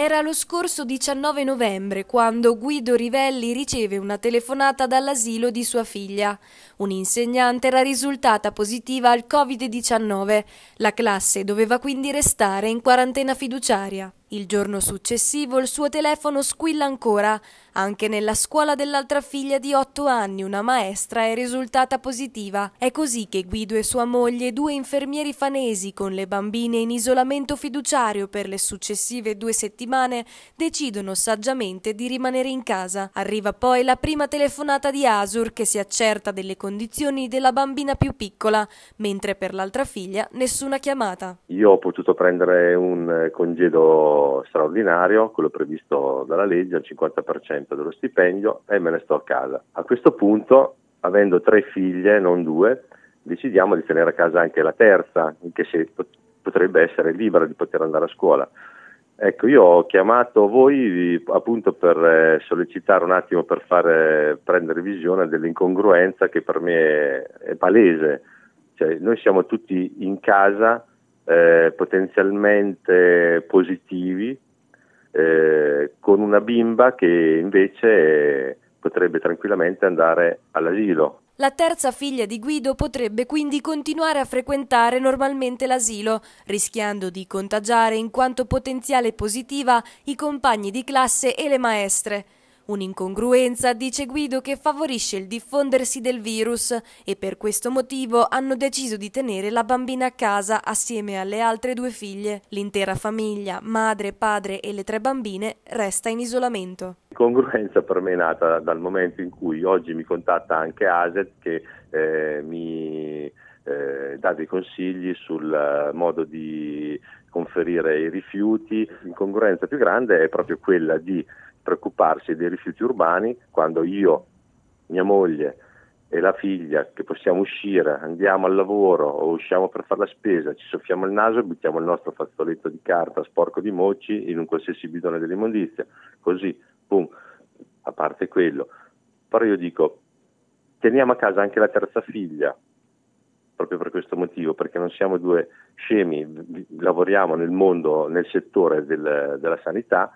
Era lo scorso 19 novembre quando Guido Rivelli riceve una telefonata dall'asilo di sua figlia. Un'insegnante era risultata positiva al Covid-19. La classe doveva quindi restare in quarantena fiduciaria. Il giorno successivo il suo telefono squilla ancora. Anche nella scuola dell'altra figlia di otto anni una maestra è risultata positiva. È così che Guido e sua moglie, due infermieri fanesi con le bambine in isolamento fiduciario per le successive due settimane, decidono saggiamente di rimanere in casa. Arriva poi la prima telefonata di Asur che si accerta delle condizioni della bambina più piccola, mentre per l'altra figlia nessuna chiamata. Io ho potuto prendere un congedo straordinario, quello previsto dalla legge, al 50% dello stipendio e me ne sto a casa. A questo punto, avendo tre figlie, non due, decidiamo di tenere a casa anche la terza, che si, potrebbe essere libera di poter andare a scuola. Ecco, io ho chiamato voi appunto per eh, sollecitare un attimo, per fare, prendere visione dell'incongruenza che per me è palese. Cioè, noi siamo tutti in casa eh, potenzialmente positivi eh, con una bimba che invece eh, potrebbe tranquillamente andare all'asilo. La terza figlia di Guido potrebbe quindi continuare a frequentare normalmente l'asilo, rischiando di contagiare in quanto potenziale positiva i compagni di classe e le maestre. Un'incongruenza, dice Guido, che favorisce il diffondersi del virus e per questo motivo hanno deciso di tenere la bambina a casa assieme alle altre due figlie. L'intera famiglia, madre, padre e le tre bambine, resta in isolamento. L'incongruenza per me è nata dal momento in cui oggi mi contatta anche Aset che eh, mi eh, dà dei consigli sul eh, modo di conferire i rifiuti. L'incongruenza più grande è proprio quella di preoccuparsi dei rifiuti urbani quando io, mia moglie e la figlia che possiamo uscire, andiamo al lavoro o usciamo per fare la spesa, ci soffiamo il naso e buttiamo il nostro fazzoletto di carta sporco di mocci in un qualsiasi bidone dell'immondizia, così, boom, a parte quello. Però io dico, teniamo a casa anche la terza figlia, proprio per questo motivo, perché non siamo due scemi, lavoriamo nel mondo, nel settore del, della sanità,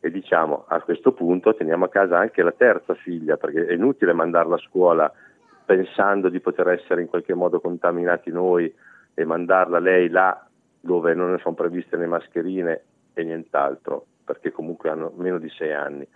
e diciamo a questo punto teniamo a casa anche la terza figlia perché è inutile mandarla a scuola pensando di poter essere in qualche modo contaminati noi e mandarla lei là dove non ne sono previste le mascherine e nient'altro perché comunque hanno meno di sei anni.